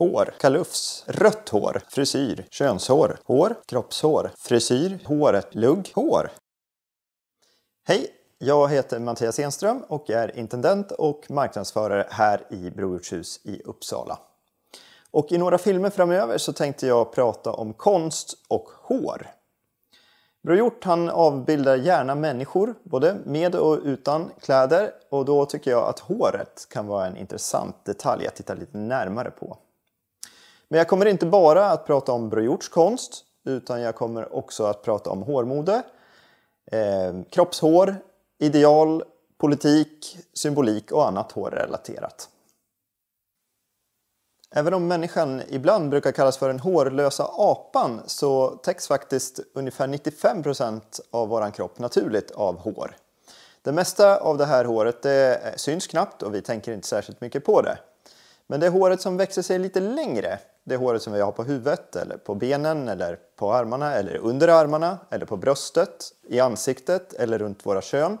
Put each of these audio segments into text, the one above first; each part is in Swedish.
hår, kalufs, rött hår, frisyr, könshår, hår, kroppshår, frisyr, håret, lugg, hår. Hej! Jag heter Mattias Enström och är intendent och marknadsförare här i Brorjordshus i Uppsala. Och i några filmer framöver så tänkte jag prata om konst och hår. Bror Hjort han avbildar gärna människor, både med och utan kläder och då tycker jag att håret kan vara en intressant detalj att titta lite närmare på. Men jag kommer inte bara att prata om Bror Hjorts konst utan jag kommer också att prata om hårmode, eh, kroppshår, ideal, politik, symbolik och annat hårrelaterat. Även om människan ibland brukar kallas för den hårlösa apan så täcks faktiskt ungefär 95 av vår kropp naturligt av hår. Det mesta av det här håret det syns knappt och vi tänker inte särskilt mycket på det. Men det håret som växer sig lite längre, det håret som vi har på huvudet eller på benen eller på armarna eller under armarna eller på bröstet, i ansiktet eller runt våra kön.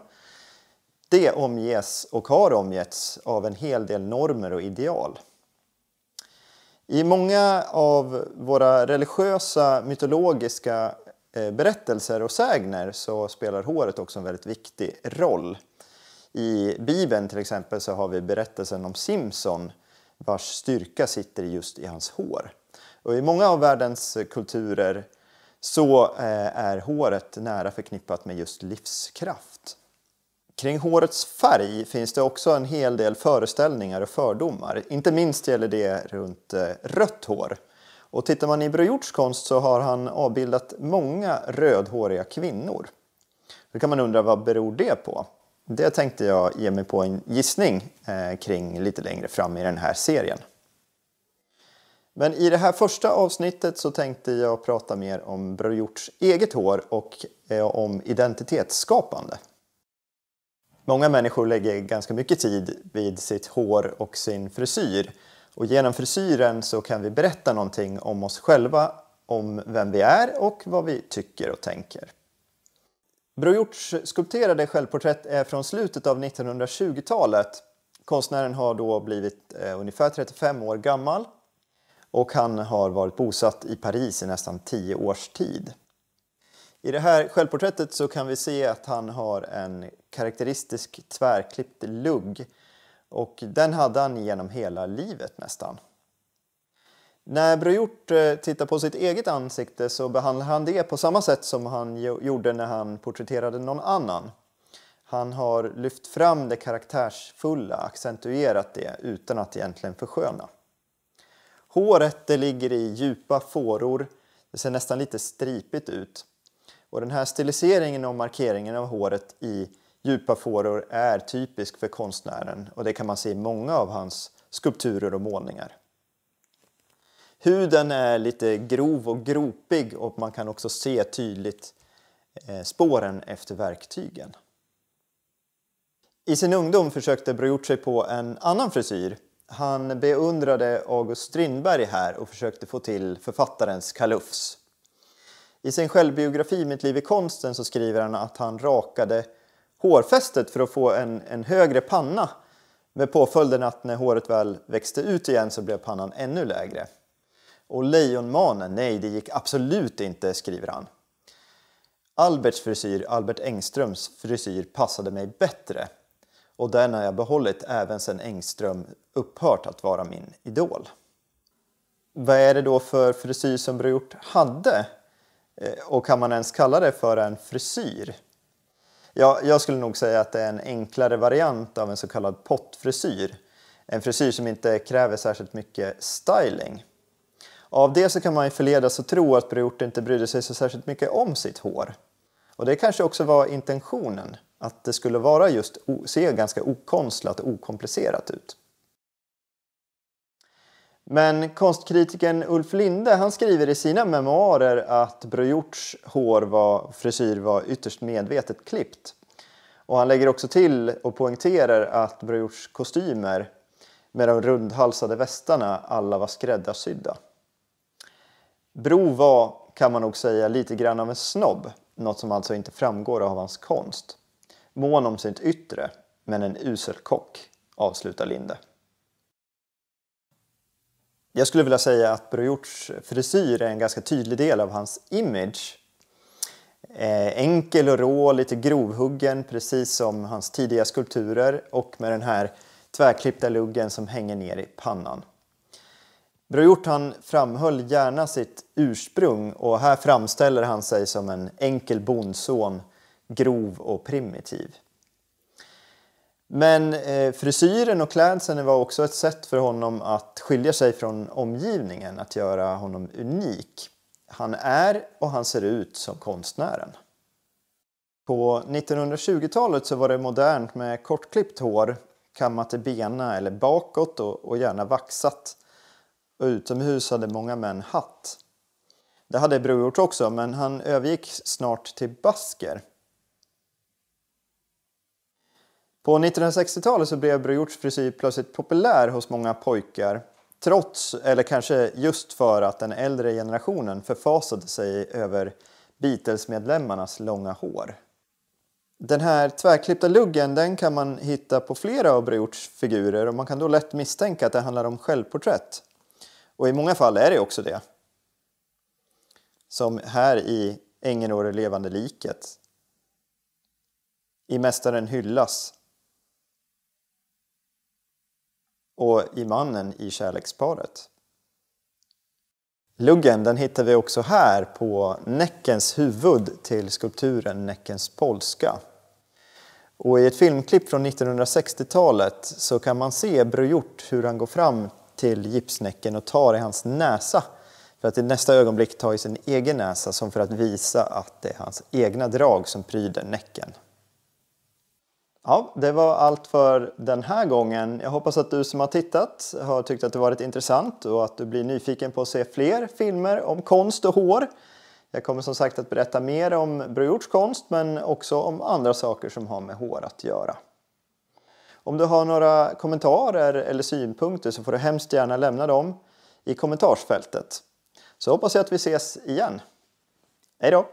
Det omges och har omgetts av en hel del normer och ideal. I många av våra religiösa, mytologiska eh, berättelser och sägner så spelar håret också en väldigt viktig roll. I Bibeln till exempel så har vi berättelsen om Simson vars styrka sitter just i hans hår. Och I många av världens kulturer så eh, är håret nära förknippat med just livskraft. Kring hårets färg finns det också en hel del föreställningar och fördomar. Inte minst gäller det runt eh, rött hår. Och tittar man i Bror Hjorts konst så har han avbildat många rödhåriga kvinnor. Då kan man undra vad beror det på? Det tänkte jag ge mig på en gissning eh, kring lite längre fram i den här serien. Men i det här första avsnittet så tänkte jag prata mer om Bror Hjorts eget hår och eh, om identitetsskapande. Många människor lägger ganska mycket tid vid sitt hår och sin frisyr. Och genom frisyren så kan vi berätta någonting om oss själva, om vem vi är och vad vi tycker och tänker. Bror Hjorts skulpterade självporträtt är från slutet av 1920-talet. Konstnären har då blivit eh, ungefär 35 år gammal och han har varit bosatt i Paris i nästan 10 års tid. I det här självporträttet så kan vi se att han har en karaktäristisk tvärklippt lugg och den hade han genom hela livet nästan. När Brojort eh, tittar på sitt eget ansikte så behandlar han det på samma sätt som han gjorde när han porträtterade någon annan. Han har lyft fram det karaktärsfulla, accentuerat det utan att egentligen försköna. Håret det ligger i djupa fåror, det ser nästan lite stripigt ut. Och den här stiliseringen och markeringen av håret i djupa fåror är typisk för konstnären och det kan man se i många av hans skulpturer och målningar. Huden är lite grov och gropig och man kan också se tydligt eh, spåren efter verktygen. I sin ungdom försökte Brojort sig på en annan frisyr. Han beundrade August Strindberg här och försökte få till författarens kalufs. I sin självbiografi Mitt liv i konsten så skriver han att han rakade hårfästet för att få en, en högre panna med påföljden att när håret väl växte ut igen så blev pannan ännu lägre. Och Lejonmanen, nej det gick absolut inte, skriver han. Alberts frisyr, Albert Engströms frisyr, passade mig bättre och den har jag behållit även sedan Engström upphört att vara min idol. Vad är det då för frisyr som Brujort hade? Eh, och kan man ens kalla det för en frisyr? Ja, jag skulle nog säga att det är en enklare variant av en så kallad pottfrisyr. En frisyr som inte kräver särskilt mycket styling. Av det så kan man ju förledas att tro att Breort inte brydde sig så särskilt mycket om sitt hår. Och det kanske också var intentionen, att det skulle vara just se ganska okonstlat och okomplicerat ut. Men konstkritikern Ulf Linde han skriver i sina memoarer att Brojorts hår var, frisyr var ytterst medvetet klippt. Och han lägger också till och poängterar att Brojorts kostymer med de rundhalsade västarna alla var skräddarsydda. Bro var, kan man nog säga, lite grann av en snobb, något som alltså inte framgår av hans konst. Mån om sitt yttre, men en usel kock, avslutar Linde. Jag skulle vilja säga att Bro Hjorts frisyr är en ganska tydlig del av hans image. Eh, enkel och rå, lite grovhuggen, precis som hans tidiga skulpturer och med den här tvärklippta luggen som hänger ner i pannan. Bror Hjort han framhöll gärna sitt ursprung och här framställer han sig som en enkel bondson, grov och primitiv. Men eh, frisyren och klädseln var också ett sätt för honom att skilja sig från omgivningen, att göra honom unik. Han är och han ser ut som konstnären. På 1920-talet så var det modernt med kortklippt hår, kammat i bena eller bakåt och, och gärna vaxat och utomhus hade många män hatt. Det hade Bror gjort också, men han övergick snart till basker. På 1960-talet så blev Brojorts frisyr plötsligt populär hos många pojkar. Trots, eller kanske just för att den äldre generationen förfasade sig över Beatles-medlemmarnas långa hår. Den här tvärklippta luggen den kan man hitta på flera av Brojorts figurer och man kan då lätt misstänka att det handlar om självporträtt. Och i många fall är det också det. Som här i Ängen och det levande liket. I Mästaren hyllas. Och i Mannen i kärleksparet. Luggen den hittar vi också här på Näckens huvud till skulpturen Näckens polska. Och I ett filmklipp från 1960-talet så kan man se Bror hur han går fram till gipsnäcken och tar i hans näsa för att i nästa ögonblick ta i sin egen näsa som för att visa att det är hans egna drag som pryder näcken. Ja, det var allt för den här gången. Jag hoppas att du som har tittat har tyckt att det varit intressant och att du blir nyfiken på att se fler filmer om konst och hår. Jag kommer som sagt att berätta mer om Bror konst men också om andra saker som har med hår att göra. Om du har några kommentarer eller synpunkter så får du hemskt gärna lämna dem i kommentarsfältet. Så hoppas jag att vi ses igen. Hej då!